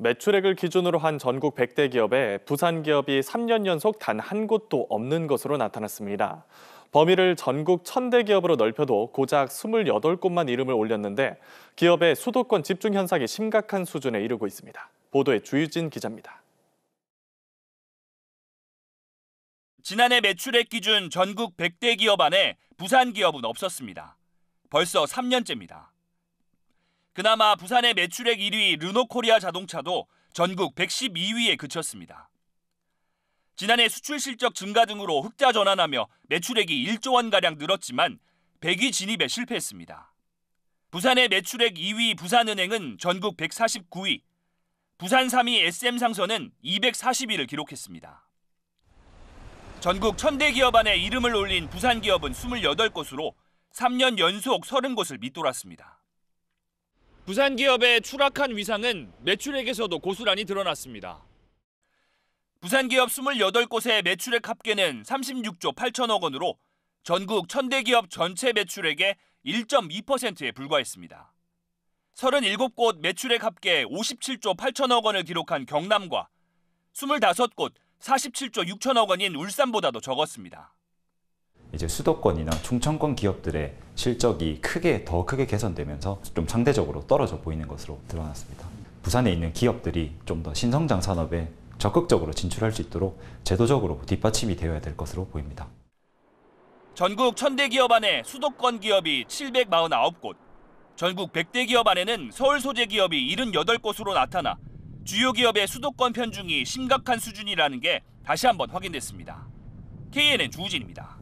매출액을 기준으로 한 전국 100대 기업에 부산 기업이 3년 연속 단 한 곳도 없는 것으로 나타났습니다. 범위를 전국 1000대 기업으로 넓혀도 고작 28곳만 이름을 올렸는데 기업의 수도권 집중 현상이 심각한 수준에 이르고 있습니다. 보도에 주유진 기자입니다. 지난해 매출액 기준 전국 100대 기업 안에 부산 기업은 없었습니다. 벌써 3년째입니다. 그나마 부산의 매출액 1위 르노코리아 자동차도 전국 112위에 그쳤습니다. 지난해 수출 실적 증가 등으로 흑자 전환하며 매출액이 1조 원가량 늘었지만 100위 진입에 실패했습니다. 부산의 매출액 2위 부산은행은 전국 149위, 부산 3위 SM상선은 240위를 기록했습니다. 전국 천대 기업 안에 이름을 올린 부산 기업은 28곳으로 3년 연속 30곳을 밑돌았습니다. 부산 기업의 추락한 위상은 매출액에서도 고스란히 드러났습니다. 부산 기업 28곳의 매출액 합계는 36조 8천억 원으로 전국 천대 기업 전체 매출액의 1.2%에 불과했습니다. 37곳 매출액 합계 57조 8천억 원을 기록한 경남과 25곳 47조 6천억 원인 울산보다도 적었습니다. 이제 수도권이나 충청권 기업들의 실적이 크게 더 크게 개선되면서 좀 상대적으로 떨어져 보이는 것으로 드러났습니다. 부산에 있는 기업들이 좀 더 신성장 산업에 적극적으로 진출할 수 있도록 제도적으로 뒷받침이 되어야 될 것으로 보입니다. 전국 1000대 기업 안에 수도권 기업이 749곳, 전국 100대 기업 안에는 서울 소재 기업이 78곳으로 나타나 주요 기업의 수도권 편중이 심각한 수준이라는 게 다시 한번 확인됐습니다. KNN 주우진입니다.